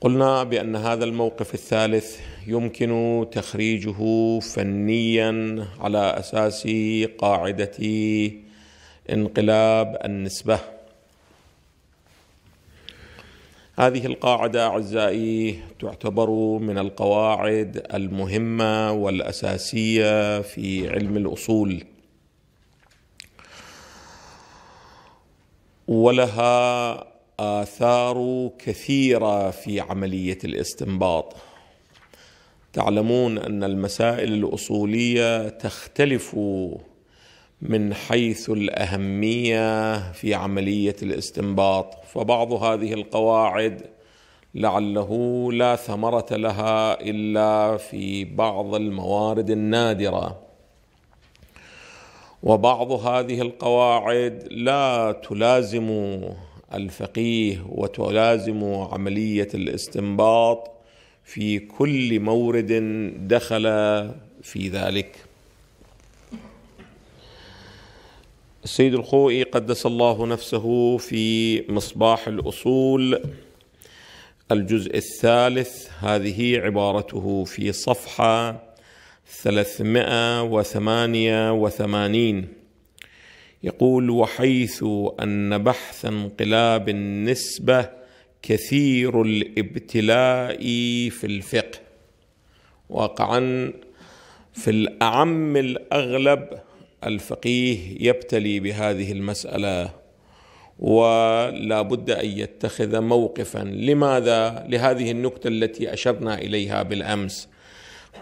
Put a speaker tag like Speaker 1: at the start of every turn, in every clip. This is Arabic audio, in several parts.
Speaker 1: قلنا بأن هذا الموقف الثالث يمكن تخريجه فنيا على أساس قاعدة انقلاب النسبة هذه القاعدة أعزائي تعتبر من القواعد المهمة والأساسية في علم الأصول ولها آثار كثيرة في عملية الاستنباط تعلمون أن المسائل الأصولية تختلف من حيث الأهمية في عملية الاستنباط فبعض هذه القواعد لعله لا ثمرة لها إلا في بعض الموارد النادرة وبعض هذه القواعد لا تلازم الفقيه وتلازم عمليه الاستنباط في كل مورد دخل في ذلك السيد الخوئي قدس الله نفسه في مصباح الاصول الجزء الثالث هذه عبارته في صفحه 388 يقول وحيث ان بحث انقلاب النسبه كثير الابتلاء في الفقه واقعا في الاعم الاغلب الفقيه يبتلي بهذه المساله ولا بد ان يتخذ موقفا لماذا لهذه النكته التي اشرنا اليها بالامس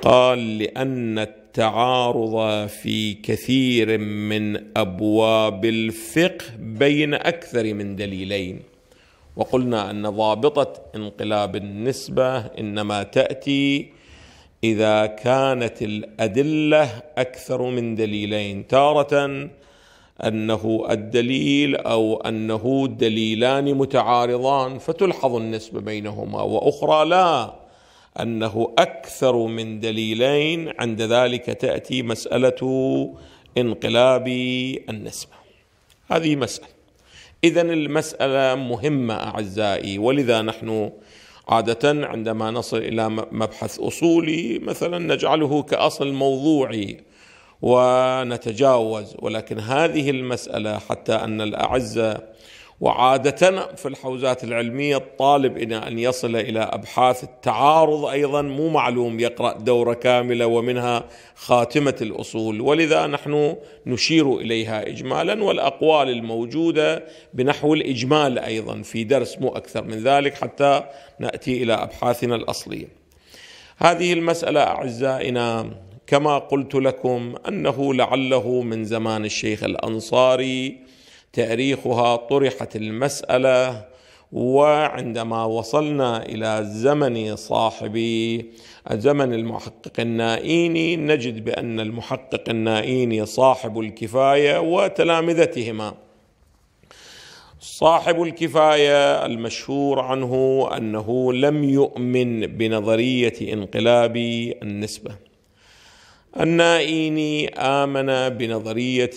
Speaker 1: قال لان التعارض في كثير من ابواب الفقه بين اكثر من دليلين وقلنا ان ضابطه انقلاب النسبه انما تاتي اذا كانت الادله اكثر من دليلين تاره انه الدليل او انه دليلان متعارضان فتلحظ النسبه بينهما واخرى لا أنه أكثر من دليلين عند ذلك تأتي مسألة انقلاب النسبة هذه مسألة إذا المسألة مهمة أعزائي ولذا نحن عادة عندما نصل إلى مبحث أصولي مثلا نجعله كأصل موضوعي ونتجاوز ولكن هذه المسألة حتى أن الأعزة وعادة في الحوزات العلمية الطالب إلى أن يصل إلى أبحاث التعارض أيضا مو معلوم يقرأ دورة كاملة ومنها خاتمة الأصول ولذا نحن نشير إليها إجمالا والأقوال الموجودة بنحو الإجمال أيضا في درس مو أكثر من ذلك حتى نأتي إلى أبحاثنا الأصلية هذه المسألة أعزائنا كما قلت لكم أنه لعله من زمان الشيخ الأنصاري تاريخها طرحت المساله وعندما وصلنا الى زمن صاحب زمن المحقق النائيني نجد بان المحقق النائيني صاحب الكفايه وتلامذتهما صاحب الكفايه المشهور عنه انه لم يؤمن بنظريه انقلاب النسبه النائيني آمن بنظرية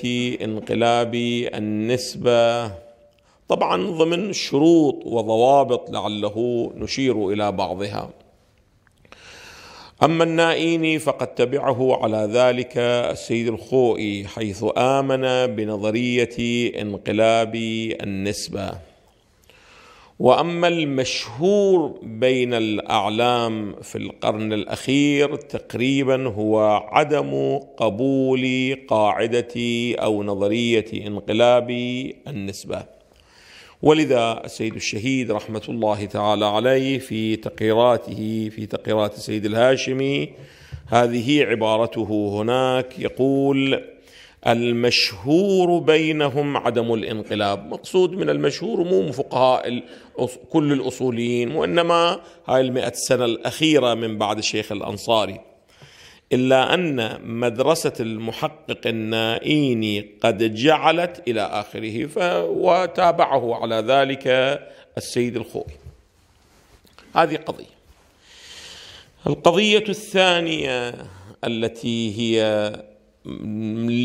Speaker 1: انقلاب النسبة طبعا ضمن شروط وضوابط لعله نشير إلى بعضها أما النائيني فقد تبعه على ذلك السيد الخوئي حيث آمن بنظرية انقلاب النسبة واما المشهور بين الاعلام في القرن الاخير تقريبا هو عدم قبول قاعده او نظريه انقلاب النسبه ولذا السيد الشهيد رحمه الله تعالى عليه في تقريراته في تقريرات السيد الهاشمي هذه عبارته هناك يقول المشهور بينهم عدم الانقلاب مقصود من المشهور مو فقهاء كل الأصوليين وإنما هاي المئة سنة الأخيرة من بعد الشيخ الأنصاري إلا أن مدرسة المحقق النائيني قد جعلت إلى آخره ف... وتابعه على ذلك السيد الخوئي هذه قضية القضية الثانية التي هي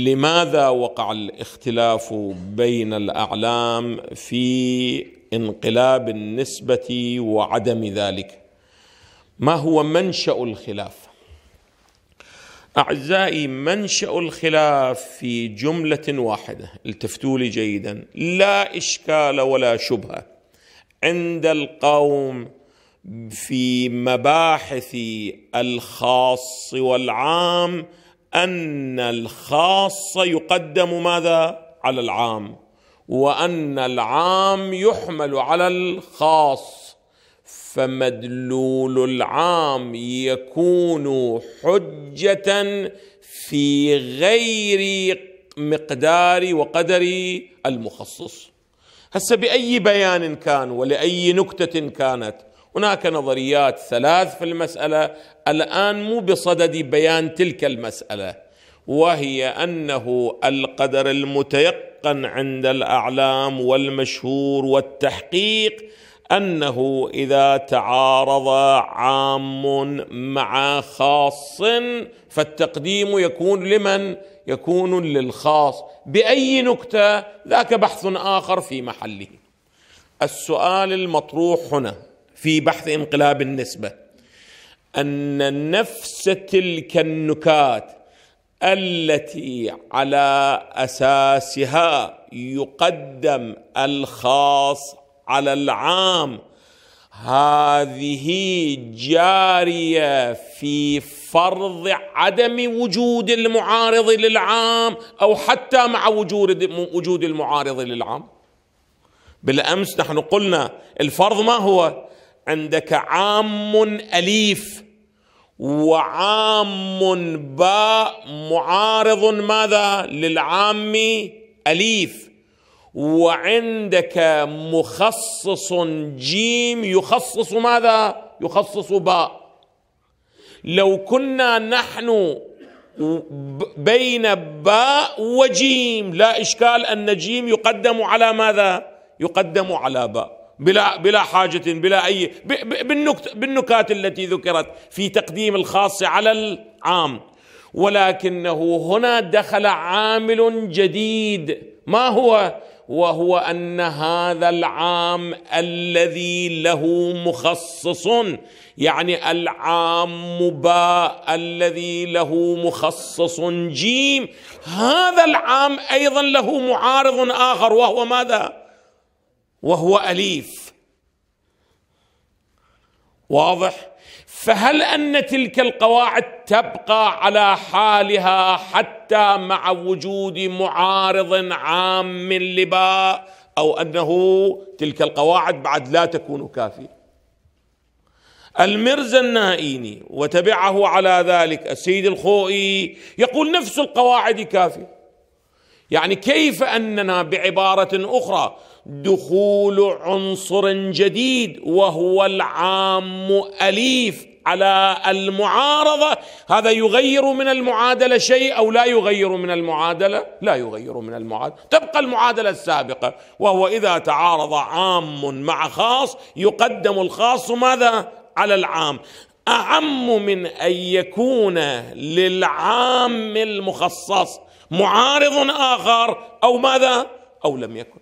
Speaker 1: لماذا وقع الاختلاف بين الاعلام في انقلاب النسبه وعدم ذلك ما هو منشا الخلاف اعزائي منشا الخلاف في جمله واحده التفتوا لي جيدا لا اشكال ولا شبهه عند القوم في مباحث الخاص والعام ان الخاص يقدم ماذا على العام وان العام يحمل على الخاص فمدلول العام يكون حجه في غير مقدار وقدر المخصص هسه باي بيان كان ولاي نكته كانت هناك نظريات ثلاث في المساله الان مو بصدد بيان تلك المساله وهي انه القدر المتيقن عند الاعلام والمشهور والتحقيق انه اذا تعارض عام مع خاص فالتقديم يكون لمن يكون للخاص باي نكته ذاك بحث اخر في محله السؤال المطروح هنا في بحث انقلاب النسبه ان نفس تلك النكات التي على اساسها يقدم الخاص على العام هذه جاريه في فرض عدم وجود المعارض للعام او حتى مع وجود وجود المعارض للعام بالامس نحن قلنا الفرض ما هو عندك عام أليف وعام باء معارض ماذا للعام أليف وعندك مخصص جيم يخصص ماذا يخصص باء لو كنا نحن بين باء وجيم لا إشكال أن جيم يقدم على ماذا يقدم على باء بلا بلا حاجة بلا أي بالنكات التي ذكرت في تقديم الخاص على العام ولكنه هنا دخل عامل جديد ما هو وهو ان هذا العام الذي له مخصص يعني العام باء الذي له مخصص جيم هذا العام ايضا له معارض اخر وهو ماذا وهو أليف واضح فهل أن تلك القواعد تبقى على حالها حتى مع وجود معارض عام لباء أو أنه تلك القواعد بعد لا تكون كافية المرزا النائيني وتبعه على ذلك السيد الخوئي يقول نفس القواعد كافية يعني كيف أننا بعبارة أخرى دخول عنصر جديد وهو العام أليف على المعارضة هذا يغير من المعادلة شيء أو لا يغير من المعادلة لا يغير من المعادلة تبقى المعادلة السابقة وهو إذا تعارض عام مع خاص يقدم الخاص ماذا على العام أعم من أن يكون للعام المخصص معارض آخر أو ماذا أو لم يكن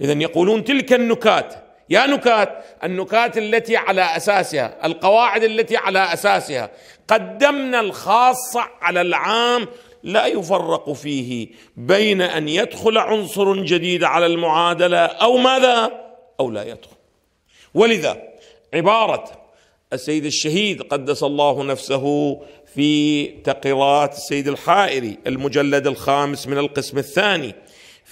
Speaker 1: إذا يقولون تلك النكات يا نكات النكات التي على اساسها القواعد التي على اساسها قدمنا الخاصه على العام لا يفرق فيه بين ان يدخل عنصر جديد على المعادله او ماذا او لا يدخل ولذا عباره السيد الشهيد قدس الله نفسه في تقريرات السيد الحائري المجلد الخامس من القسم الثاني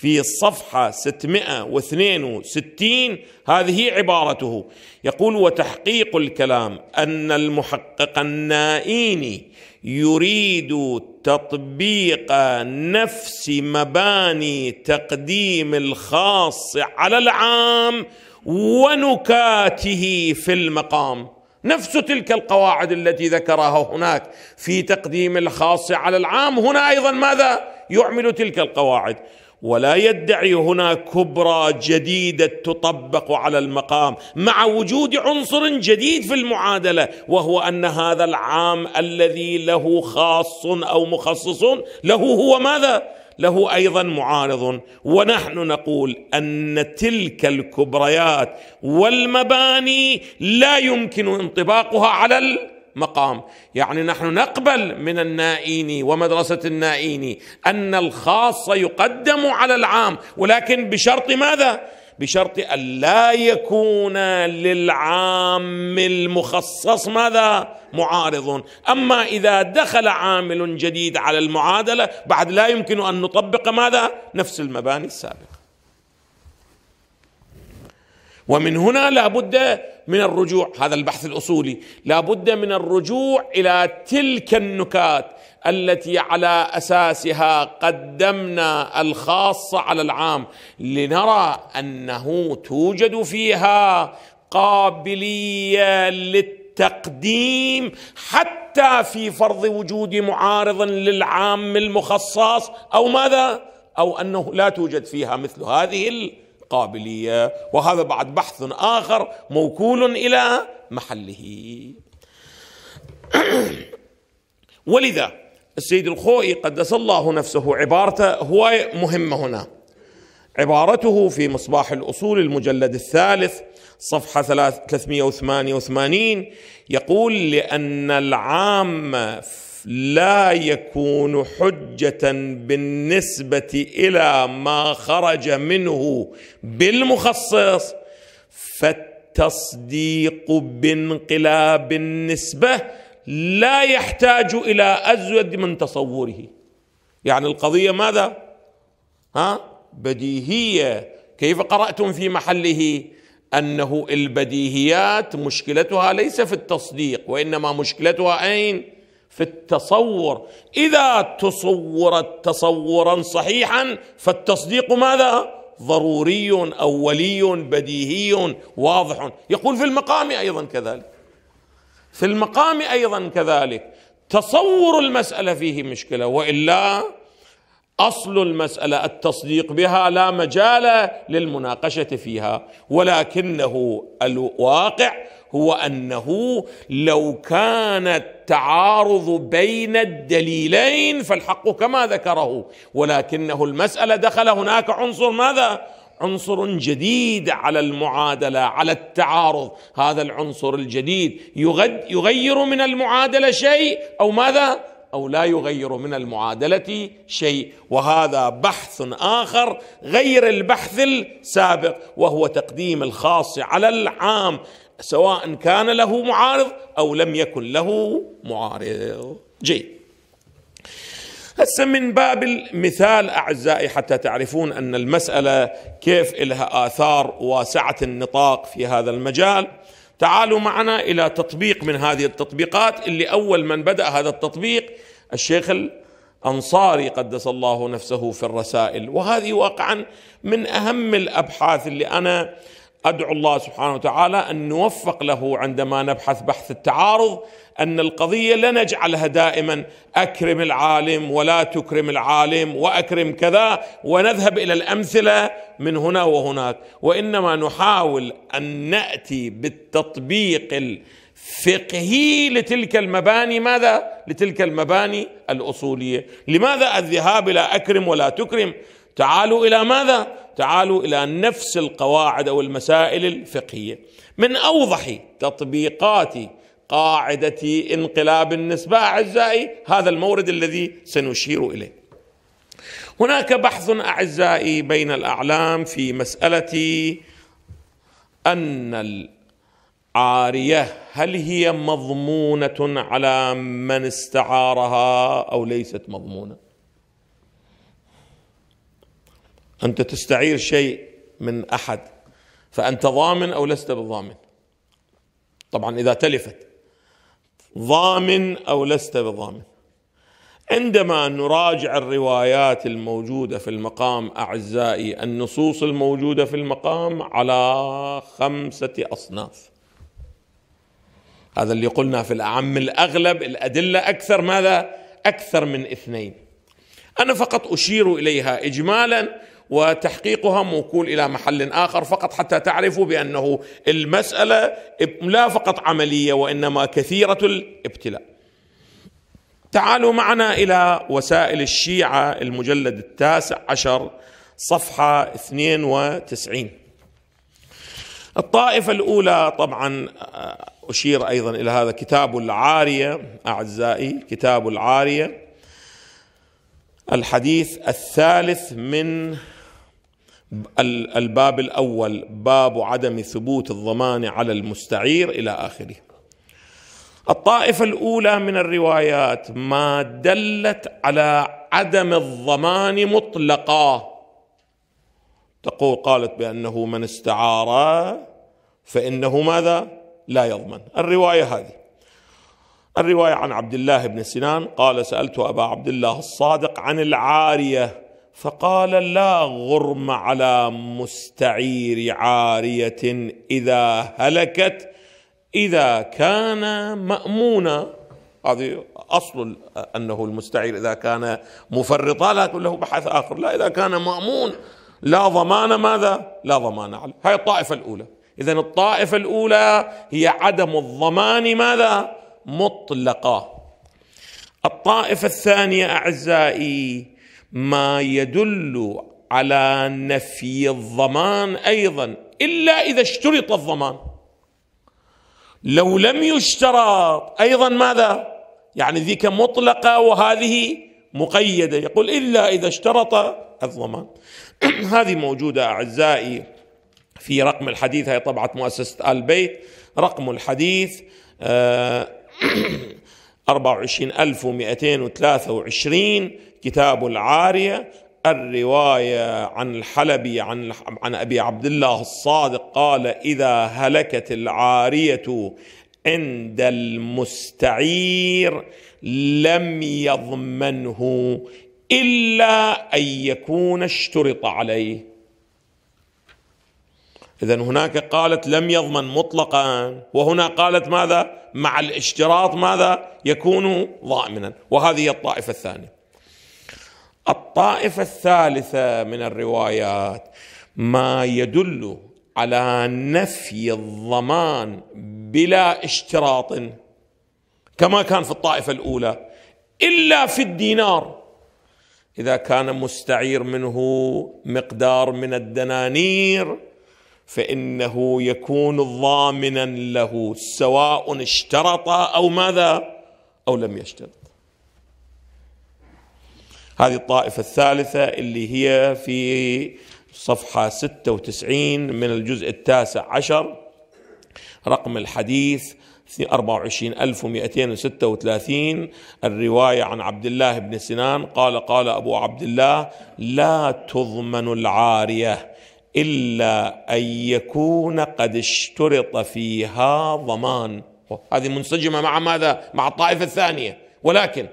Speaker 1: في الصفحة 662 هذه عبارته يقول وتحقيق الكلام أن المحقق النائيني يريد تطبيق نفس مباني تقديم الخاص على العام ونكاته في المقام نفس تلك القواعد التي ذكرها هناك في تقديم الخاص على العام هنا أيضا ماذا يعمل تلك القواعد ولا يدعي هنا كبرى جديده تطبق على المقام مع وجود عنصر جديد في المعادله وهو ان هذا العام الذي له خاص او مخصص له هو ماذا له ايضا معارض ونحن نقول ان تلك الكبريات والمباني لا يمكن انطباقها على مقام يعني نحن نقبل من النائين ومدرسة النائين أن الخاص يقدم على العام ولكن بشرط ماذا؟ بشرط ألا يكون للعام المخصص ماذا؟ معارض أما إذا دخل عامل جديد على المعادلة بعد لا يمكن أن نطبق ماذا؟ نفس المباني السابقة ومن هنا لابد من الرجوع هذا البحث الاصولي لابد من الرجوع الى تلك النكات التي على اساسها قدمنا الخاص على العام لنرى انه توجد فيها قابليه للتقديم حتى في فرض وجود معارض للعام المخصص او ماذا او انه لا توجد فيها مثل هذه القابليه وهذا بعد بحث اخر موكول الى محله ولذا السيد الخوئي قدس الله نفسه عبارته هواية مهمة هنا عبارته في مصباح الأصول المجلد الثالث صفحة 388 يقول لأن العامة لا يكون حجه بالنسبه الى ما خرج منه بالمخصص فالتصديق بانقلاب النسبه لا يحتاج الى ازود من تصوره يعني القضيه ماذا ها بديهيه كيف قراتم في محله انه البديهيات مشكلتها ليس في التصديق وانما مشكلتها اين في التصور اذا تصورت تصورا صحيحا فالتصديق ماذا ضروري اولي بديهي واضح يقول في المقام ايضا كذلك في المقام ايضا كذلك تصور المساله فيه مشكله والا اصل المساله التصديق بها لا مجال للمناقشه فيها ولكنه الواقع هو انه لو كان التعارض بين الدليلين فالحق كما ذكره ولكنه المساله دخل هناك عنصر ماذا عنصر جديد على المعادله على التعارض هذا العنصر الجديد يغير من المعادله شيء او ماذا او لا يغير من المعادله شيء وهذا بحث اخر غير البحث السابق وهو تقديم الخاص على العام سواء كان له معارض او لم يكن له معارض جيد هسه من باب المثال اعزائي حتى تعرفون ان المساله كيف لها اثار واسعه النطاق في هذا المجال تعالوا معنا الى تطبيق من هذه التطبيقات اللي اول من بدا هذا التطبيق الشيخ الانصاري قدس الله نفسه في الرسائل وهذه واقعا من اهم الابحاث اللي انا ادعو الله سبحانه وتعالى ان نوفق له عندما نبحث بحث التعارض ان القضيه لا نجعلها دائما اكرم العالم ولا تكرم العالم واكرم كذا ونذهب الى الامثله من هنا وهناك وانما نحاول ان ناتي بالتطبيق الفقهي لتلك المباني ماذا؟ لتلك المباني الاصوليه، لماذا الذهاب الى اكرم ولا تكرم؟ تعالوا الى ماذا؟ تعالوا الى نفس القواعد او المسائل الفقهيه من اوضح تطبيقات قاعده انقلاب النسبه اعزائي هذا المورد الذي سنشير اليه. هناك بحث اعزائي بين الاعلام في مساله ان العاريه هل هي مضمونه على من استعارها او ليست مضمونه؟ أنت تستعير شيء من أحد فأنت ضامن أو لست بضامن طبعا إذا تلفت ضامن أو لست بضامن عندما نراجع الروايات الموجودة في المقام أعزائي النصوص الموجودة في المقام على خمسة أصناف هذا اللي قلنا في الأعم الأغلب الأدلة أكثر ماذا؟ أكثر من اثنين أنا فقط أشير إليها إجمالا وتحقيقها موكول الى محل اخر فقط حتى تعرفوا بانه المساله لا فقط عمليه وانما كثيره الابتلاء. تعالوا معنا الى وسائل الشيعه المجلد التاسع عشر صفحه 92 الطائفه الاولى طبعا آه، اشير ايضا الى هذا كتاب العاريه اعزائي كتاب العاريه الحديث الثالث من الباب الاول باب عدم ثبوت الضمان على المستعير الى اخره الطائفه الاولى من الروايات ما دلت على عدم الضمان مطلقا تقول قالت بانه من استعار فانه ماذا لا يضمن الروايه هذه الروايه عن عبد الله بن سنان قال سالت ابا عبد الله الصادق عن العاريه فقال لا غرم على مستعير عاريه اذا هلكت اذا كان مامونا هذه اصل انه المستعير اذا كان مفرطا لا تقول له بحث اخر لا اذا كان مامون لا ضمان ماذا؟ لا ضمان عليه، هاي الطائفه الاولى، اذا الطائفه الاولى هي عدم الضمان ماذا؟ مطلقه. الطائفه الثانيه اعزائي ما يدل على نفي الضمان ايضا الا اذا اشترط الضمان لو لم يشترط ايضا ماذا يعني ذيك مطلقه وهذه مقيده يقول الا اذا اشترط الضمان هذه موجوده اعزائي في رقم الحديث هي طبعه مؤسسه ال رقم الحديث آه 24223 كتاب العارية الرواية عن الحلبي عن عن أبي عبد الله الصادق قال إذا هلكت العارية عند المستعير لم يضمنه إلا أن يكون اشترط عليه إذا هناك قالت لم يضمن مطلقا وهنا قالت ماذا مع الاشتراط ماذا يكون ضامنا وهذه الطائفة الثانية الطائفة الثالثة من الروايات ما يدل على نفي الضمان بلا اشتراط كما كان في الطائفة الأولى إلا في الدينار إذا كان مستعير منه مقدار من الدنانير فانه يكون ضامنا له سواء اشترط او ماذا او لم يشترط هذه الطائفه الثالثه اللي هي في صفحه 96 من الجزء التاسع عشر رقم الحديث 24236 الرواية عن عبد الله بن سنان قال قال أبو عبد الله لا تضمن العارية إلا أن يكون قد اشترط فيها ضمان هذه منسجمة مع ماذا؟ مع الطائفة الثانية ولكن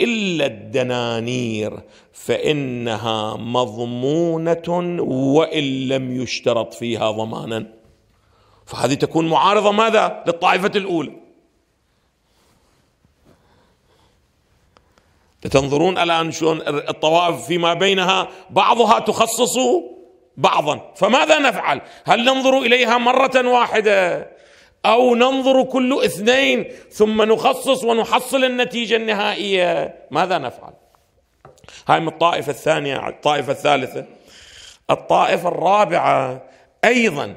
Speaker 1: إلا الدنانير فإنها مضمونة وإن لم يشترط فيها ضمانا فهذه تكون معارضة ماذا؟ للطائفة الأولى تنظرون الآن شلون الطوائف فيما بينها بعضها تخصص بعضا فماذا نفعل هل ننظر اليها مره واحده او ننظر كل اثنين ثم نخصص ونحصل النتيجه النهائيه ماذا نفعل هاي من الطائفه الثانيه الطائفه الثالثه الطائفه الرابعه ايضا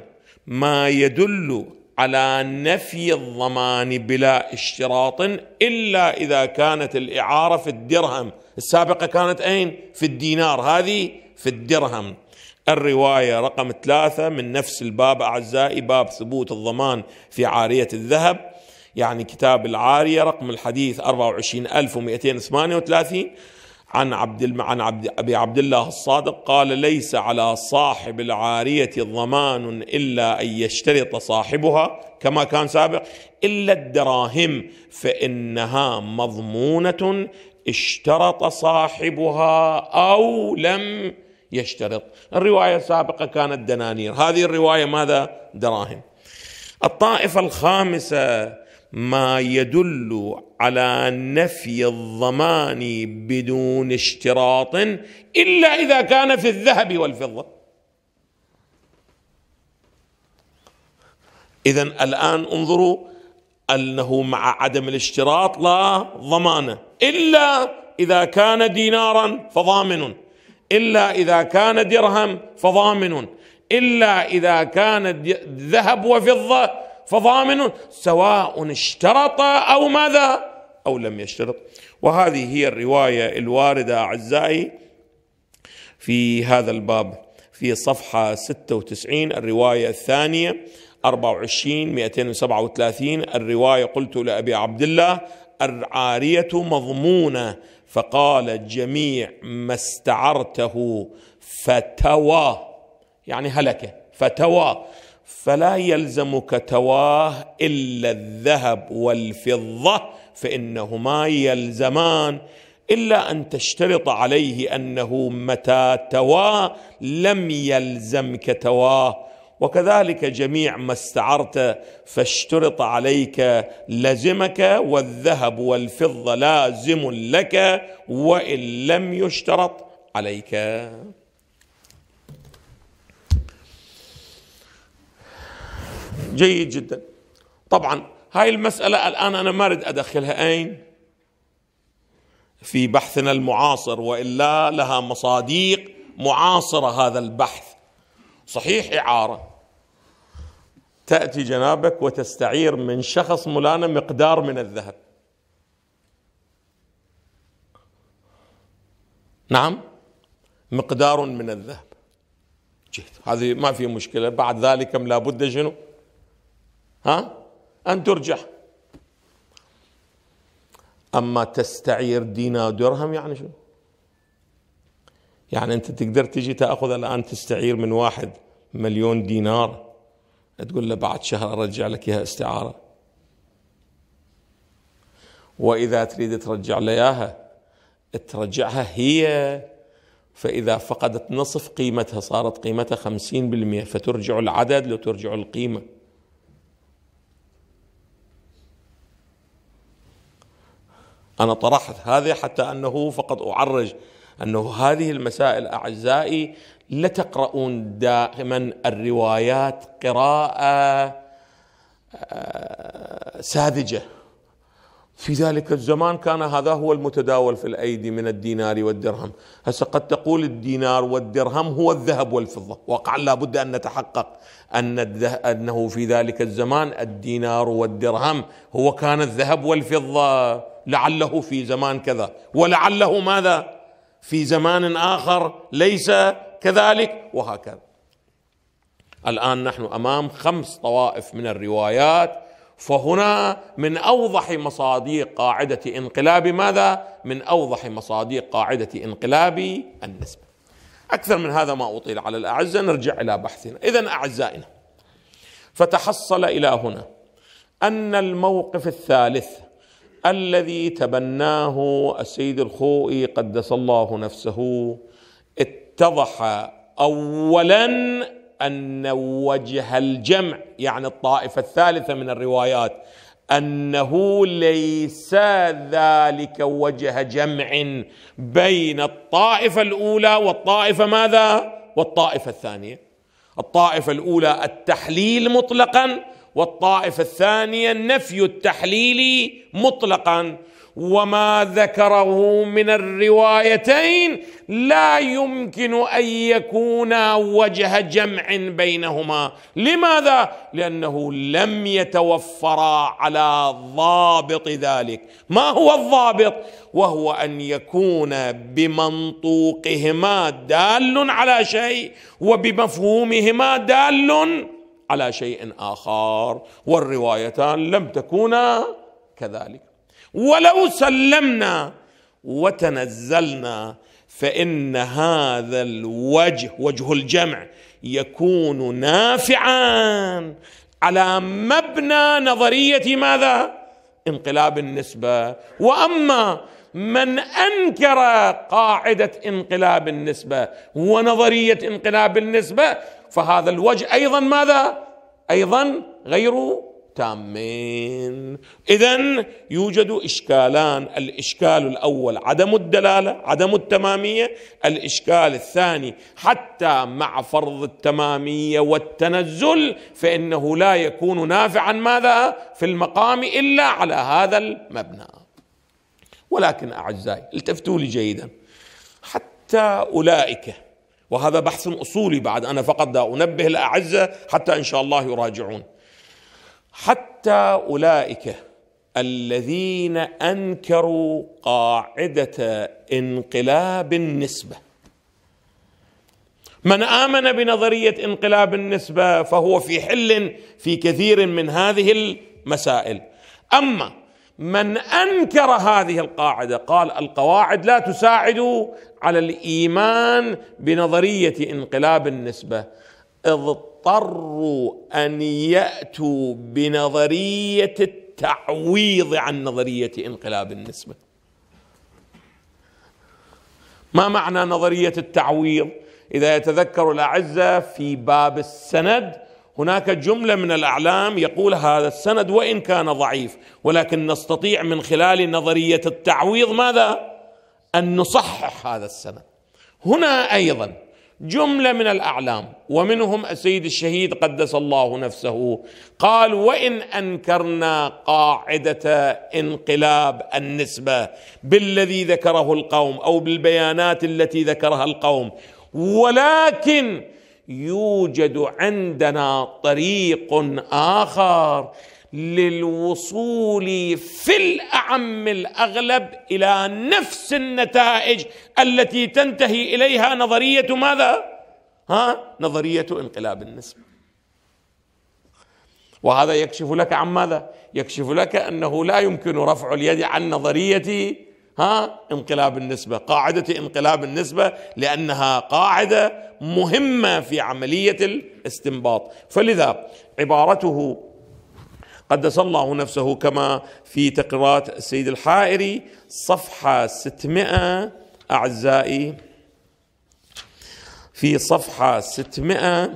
Speaker 1: ما يدل على نفي الضمان بلا اشتراط الا اذا كانت الاعاره في الدرهم السابقه كانت اين في الدينار هذه في الدرهم الرواية رقم ثلاثة من نفس الباب أعزائي باب ثبوت الضمان في عارية الذهب يعني كتاب العارية رقم الحديث 24238 عن عبد عن عبد ابي عبد الله الصادق قال ليس على صاحب العاريه ضمان الا ان يشترط صاحبها كما كان سابق الا الدراهم فانها مضمونه اشترط صاحبها او لم يشترط الرواية السابقة كانت دنانير هذه الرواية ماذا دراهم الطائفة الخامسة ما يدل على نفي الضمان بدون اشتراط إلا إذا كان في الذهب والفضة إذا الآن انظروا أنه مع عدم الاشتراط لا ضمانة إلا إذا كان دينارا فضامن الا اذا كان درهم فضامن الا اذا كان ذهب وفضه فضامن سواء اشترط او ماذا او لم يشترط وهذه هي الروايه الوارده اعزائي في هذا الباب في صفحه 96 الروايه الثانيه 24 237 الروايه قلت لابي عبد الله العاريه مضمونه فقال جميع ما استعرته فتوى يعني هلك فتوى فلا يلزمك تواه الا الذهب والفضه فانهما يلزمان الا ان تشترط عليه انه متى تواه لم يلزمك تواه وكذلك جميع ما استعرت فاشترط عليك لزمك والذهب والفضه لازم لك وان لم يشترط عليك جيد جدا طبعا هاي المسألة الآن أنا ما أريد أدخلها أين في بحثنا المعاصر وإلا لها مصاديق معاصرة هذا البحث صحيح إعارة تأتي جنابك وتستعير من شخص ملانا مقدار من الذهب نعم مقدار من الذهب جيت هذه ما في مشكلة بعد ذلك لابد شنو ها أن ترجع أما تستعير دينار درهم يعني شنو يعني انت تقدر تجي تاخذ الان تستعير من واحد مليون دينار تقول له بعد شهر ارجع لك اياها استعاره واذا تريد ترجع له اياها ترجعها هي فإذا فقدت نصف قيمتها صارت قيمتها خمسين بالمئة فترجع العدد لو ترجع القيمة أنا طرحت هذه حتى أنه فقط أعرج انه هذه المسائل اعزائي لتقرؤون دائما الروايات قراءه آه، ساذجه في ذلك الزمان كان هذا هو المتداول في الايدي من الدينار والدرهم، هسه قد تقول الدينار والدرهم هو الذهب والفضه، واقعا لابد ان نتحقق ان انه في ذلك الزمان الدينار والدرهم هو كان الذهب والفضه لعله في زمان كذا ولعله ماذا؟ في زمان اخر ليس كذلك وهكذا الان نحن امام خمس طوائف من الروايات فهنا من اوضح مصاديق قاعده انقلاب ماذا؟ من اوضح مصاديق قاعده انقلاب النسبه. اكثر من هذا ما اطيل على الاعزه نرجع الى بحثنا، اذا اعزائنا فتحصل الى هنا ان الموقف الثالث الذي تبناه السيد الخوئي قدس الله نفسه اتضح اولا ان وجه الجمع يعني الطائفه الثالثه من الروايات انه ليس ذلك وجه جمع بين الطائفه الاولى والطائفه ماذا؟ والطائفه الثانيه. الطائفه الاولى التحليل مطلقا والطائفه الثانيه النفي التحليلي مطلقا وما ذكره من الروايتين لا يمكن ان يكون وجه جمع بينهما لماذا لانه لم يتوفرا على ضابط ذلك ما هو الضابط وهو ان يكون بمنطوقهما دال على شيء وبمفهومهما دال على شيء آخر والروايتان لم تكونا كذلك ولو سلمنا وتنزلنا فإن هذا الوجه وجه الجمع يكون نافعا على مبنى نظرية ماذا؟ انقلاب النسبة وأما من أنكر قاعدة انقلاب النسبة ونظرية انقلاب النسبة فهذا الوجه ايضا ماذا؟ ايضا غير تامين اذا يوجد اشكالان الاشكال الاول عدم الدلاله عدم التماميه الاشكال الثاني حتى مع فرض التماميه والتنزل فانه لا يكون نافعا ماذا في المقام الا على هذا المبنى ولكن اعزائي التفتوا لي جيدا حتى اولئك وهذا بحث أصولي بعد أنا فقط دا أنبه الأعزة حتى إن شاء الله يراجعون حتى أولئك الذين أنكروا قاعدة انقلاب النسبة من آمن بنظرية انقلاب النسبة فهو في حل في كثير من هذه المسائل أما من انكر هذه القاعده قال القواعد لا تساعد على الايمان بنظريه انقلاب النسبه اضطروا ان ياتوا بنظريه التعويض عن نظريه انقلاب النسبه ما معنى نظريه التعويض اذا يتذكر الاعزه في باب السند هناك جمله من الاعلام يقول هذا السند وان كان ضعيف ولكن نستطيع من خلال نظريه التعويض ماذا؟ ان نصحح هذا السند. هنا ايضا جمله من الاعلام ومنهم السيد الشهيد قدس الله نفسه قال وان انكرنا قاعده انقلاب النسبه بالذي ذكره القوم او بالبيانات التي ذكرها القوم ولكن يوجد عندنا طريق اخر للوصول في الاعم الاغلب الى نفس النتائج التي تنتهي اليها نظريه ماذا؟ ها؟ نظريه انقلاب النسبه. وهذا يكشف لك عن ماذا؟ يكشف لك انه لا يمكن رفع اليد عن نظريه ها انقلاب النسبة قاعدة انقلاب النسبة لأنها قاعدة مهمة في عملية الاستنباط فلذا عبارته قدس الله نفسه كما في تقريرات السيد الحائري صفحة 600 أعزائي في صفحة 600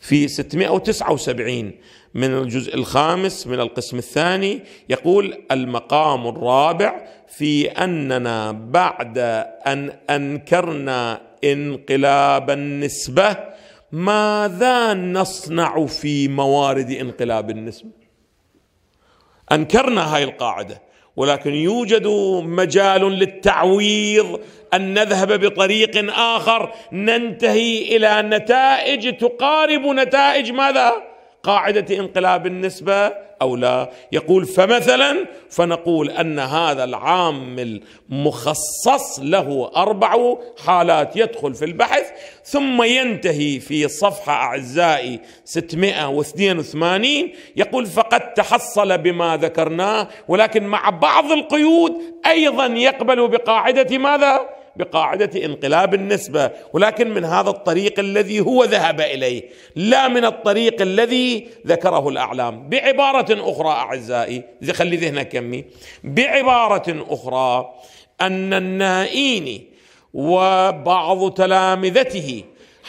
Speaker 1: في 679 من الجزء الخامس من القسم الثاني يقول المقام الرابع في اننا بعد ان انكرنا انقلاب النسبه ماذا نصنع في موارد انقلاب النسبه انكرنا هاي القاعده ولكن يوجد مجال للتعويض ان نذهب بطريق اخر ننتهي الى نتائج تقارب نتائج ماذا قاعده انقلاب النسبه او لا يقول فمثلا فنقول ان هذا العام المخصص له اربع حالات يدخل في البحث ثم ينتهي في صفحه اعزائي 682 يقول فقد تحصل بما ذكرناه ولكن مع بعض القيود ايضا يقبل بقاعده ماذا بقاعده انقلاب النسبه ولكن من هذا الطريق الذي هو ذهب اليه لا من الطريق الذي ذكره الاعلام بعباره اخرى اعزائي خلي ذهنك يمي بعباره اخرى ان النائين وبعض تلامذته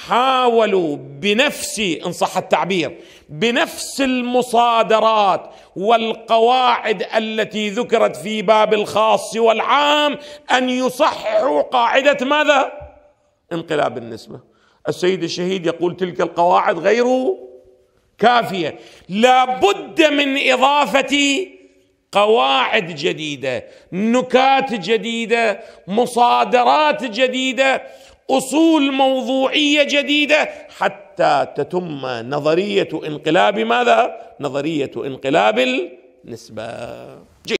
Speaker 1: حاولوا بنفس ان صح التعبير بنفس المصادرات والقواعد التي ذكرت في باب الخاص والعام ان يصححوا قاعده ماذا؟ انقلاب النسبه. السيد الشهيد يقول تلك القواعد غير كافيه، لابد من اضافه قواعد جديده، نكات جديده، مصادرات جديده اصول موضوعيه جديده حتى تتم نظريه انقلاب ماذا؟ نظريه انقلاب النسبه